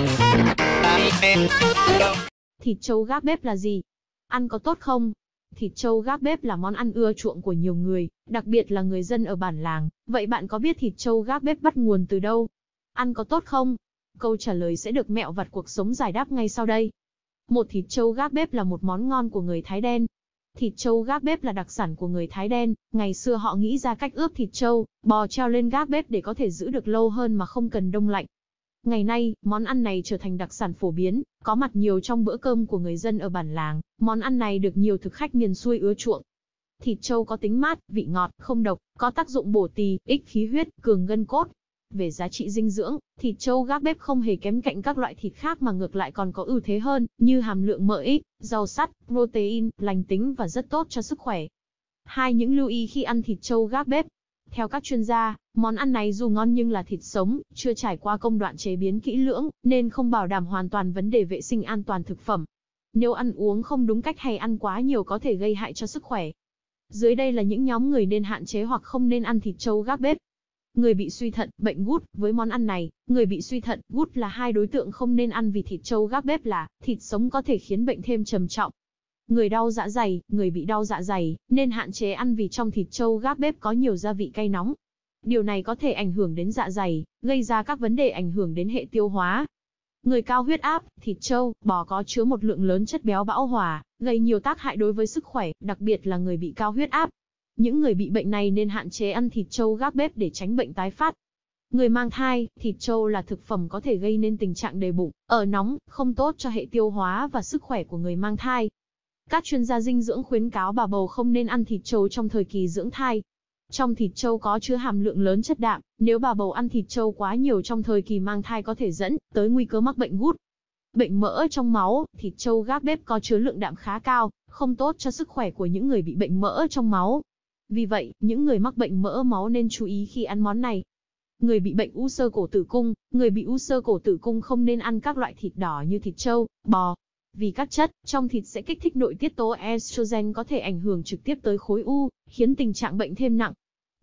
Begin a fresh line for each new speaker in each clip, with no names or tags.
Vâng. Thịt trâu gác bếp là gì? Ăn có tốt không? Thịt trâu gác bếp là món ăn ưa chuộng của nhiều người, đặc biệt là người dân ở bản làng. Vậy bạn có biết thịt trâu gác bếp bắt nguồn từ đâu? Ăn có tốt không? Câu trả lời sẽ được mẹo vặt cuộc sống giải đáp ngay sau đây. Một thịt trâu gác bếp là một món ngon của người Thái đen, Thịt trâu gác bếp là đặc sản của người Thái đen, ngày xưa họ nghĩ ra cách ướp thịt trâu, bò treo lên gác bếp để có thể giữ được lâu hơn mà không cần đông lạnh. Ngày nay, món ăn này trở thành đặc sản phổ biến, có mặt nhiều trong bữa cơm của người dân ở bản làng, món ăn này được nhiều thực khách miền xuôi ưa chuộng. Thịt trâu có tính mát, vị ngọt, không độc, có tác dụng bổ tỳ, ích khí huyết, cường gân cốt. Về giá trị dinh dưỡng, thịt trâu gác bếp không hề kém cạnh các loại thịt khác mà ngược lại còn có ưu thế hơn, như hàm lượng mỡ ít, giàu sắt, protein, lành tính và rất tốt cho sức khỏe. Hai những lưu ý khi ăn thịt trâu gác bếp, theo các chuyên gia, món ăn này dù ngon nhưng là thịt sống, chưa trải qua công đoạn chế biến kỹ lưỡng, nên không bảo đảm hoàn toàn vấn đề vệ sinh an toàn thực phẩm. Nếu ăn uống không đúng cách hay ăn quá nhiều có thể gây hại cho sức khỏe. Dưới đây là những nhóm người nên hạn chế hoặc không nên ăn thịt trâu gác bếp. Người bị suy thận, bệnh gút, với món ăn này, người bị suy thận, gút là hai đối tượng không nên ăn vì thịt trâu gác bếp là, thịt sống có thể khiến bệnh thêm trầm trọng, Người đau dạ dày, người bị đau dạ dày, nên hạn chế ăn vì trong thịt trâu gác bếp có nhiều gia vị cay nóng. Điều này có thể ảnh hưởng đến dạ dày, gây ra các vấn đề ảnh hưởng đến hệ tiêu hóa. Người cao huyết áp, thịt trâu, bò có chứa một lượng lớn chất béo bão hòa, gây nhiều tác hại đối với sức khỏe, đặc biệt là người bị cao huyết áp. Những người bị bệnh này nên hạn chế ăn thịt trâu gác bếp để tránh bệnh tái phát. Người mang thai, thịt trâu là thực phẩm có thể gây nên tình trạng đầy bụng, ở nóng, không tốt cho hệ tiêu hóa và sức khỏe của người mang thai. Các chuyên gia dinh dưỡng khuyến cáo bà bầu không nên ăn thịt trâu trong thời kỳ dưỡng thai. Trong thịt trâu có chứa hàm lượng lớn chất đạm, nếu bà bầu ăn thịt trâu quá nhiều trong thời kỳ mang thai có thể dẫn tới nguy cơ mắc bệnh gút. Bệnh mỡ trong máu, thịt trâu gác bếp có chứa lượng đạm khá cao, không tốt cho sức khỏe của những người bị bệnh mỡ trong máu. Vì vậy, những người mắc bệnh mỡ máu nên chú ý khi ăn món này. Người bị bệnh u sơ cổ tử cung, người bị u sơ cổ tử cung không nên ăn các loại thịt đỏ như thịt trâu, bò, vì các chất trong thịt sẽ kích thích nội tiết tố estrogen có thể ảnh hưởng trực tiếp tới khối u, khiến tình trạng bệnh thêm nặng.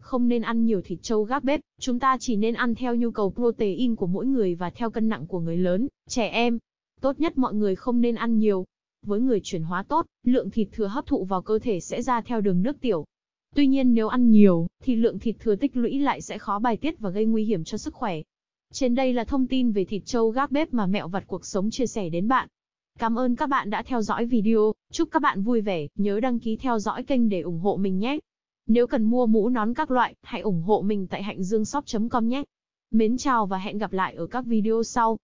Không nên ăn nhiều thịt trâu gác bếp, chúng ta chỉ nên ăn theo nhu cầu protein của mỗi người và theo cân nặng của người lớn, trẻ em. Tốt nhất mọi người không nên ăn nhiều. Với người chuyển hóa tốt, lượng thịt thừa hấp thụ vào cơ thể sẽ ra theo đường nước tiểu, Tuy nhiên nếu ăn nhiều, thì lượng thịt thừa tích lũy lại sẽ khó bài tiết và gây nguy hiểm cho sức khỏe. Trên đây là thông tin về thịt trâu gác bếp mà mẹo vặt cuộc sống chia sẻ đến bạn. Cảm ơn các bạn đã theo dõi video, chúc các bạn vui vẻ, nhớ đăng ký theo dõi kênh để ủng hộ mình nhé. Nếu cần mua mũ nón các loại, hãy ủng hộ mình tại hạnhdươngshop.com nhé. Mến chào và hẹn gặp lại ở các video sau.